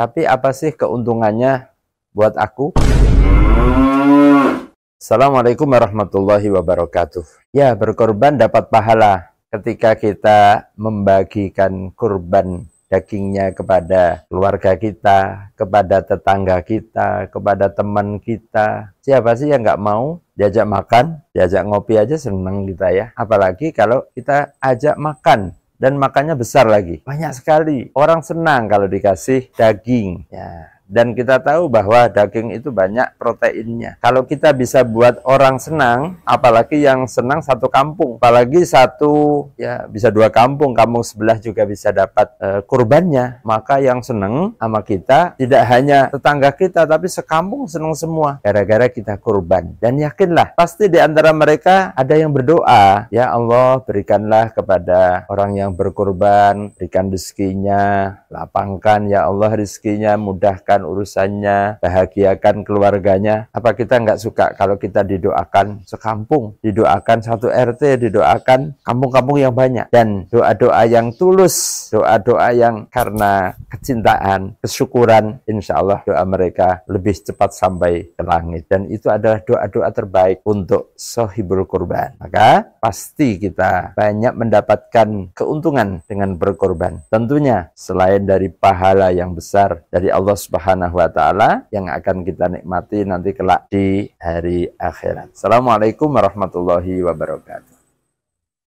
Tapi apa sih keuntungannya buat aku? Assalamualaikum warahmatullahi wabarakatuh. Ya, berkorban dapat pahala ketika kita membagikan kurban dagingnya kepada keluarga kita, kepada tetangga kita, kepada teman kita. Siapa sih yang nggak mau diajak makan, diajak ngopi aja seneng kita ya. Apalagi kalau kita ajak makan dan makannya besar lagi. Banyak sekali orang senang kalau dikasih daging. Ya, dan kita tahu bahwa daging itu banyak proteinnya. Kalau kita bisa buat orang senang, apalagi yang senang satu kampung, apalagi satu ya bisa dua kampung, kampung sebelah juga bisa dapat e, kurbannya, maka yang senang sama kita tidak hanya tetangga kita tapi sekampung senang semua gara-gara kita kurban. Dan yakinlah pasti di antara mereka ada yang berdoa, ya Allah berikanlah kepada orang yang berkurban, berikan rezekinya, lapangkan ya Allah rezekinya, mudahkan mudahkan urusannya, bahagiakan keluarganya. Apa kita nggak suka kalau kita didoakan sekampung, didoakan satu RT, didoakan kampung-kampung yang banyak. Dan doa-doa yang tulus, doa-doa yang karena kecintaan, kesyukuran, insya Allah doa mereka lebih cepat sampai ke langit. Dan itu adalah doa-doa terbaik untuk sohibul kurban. Maka pasti kita banyak mendapatkan keuntungan dengan berkorban. Tentunya selain dari pahala yang besar dari Allah Subhanahu Subhanahu wa taala yang akan kita nikmati nanti kelak di hari akhirat. Assalamualaikum warahmatullahi wabarakatuh.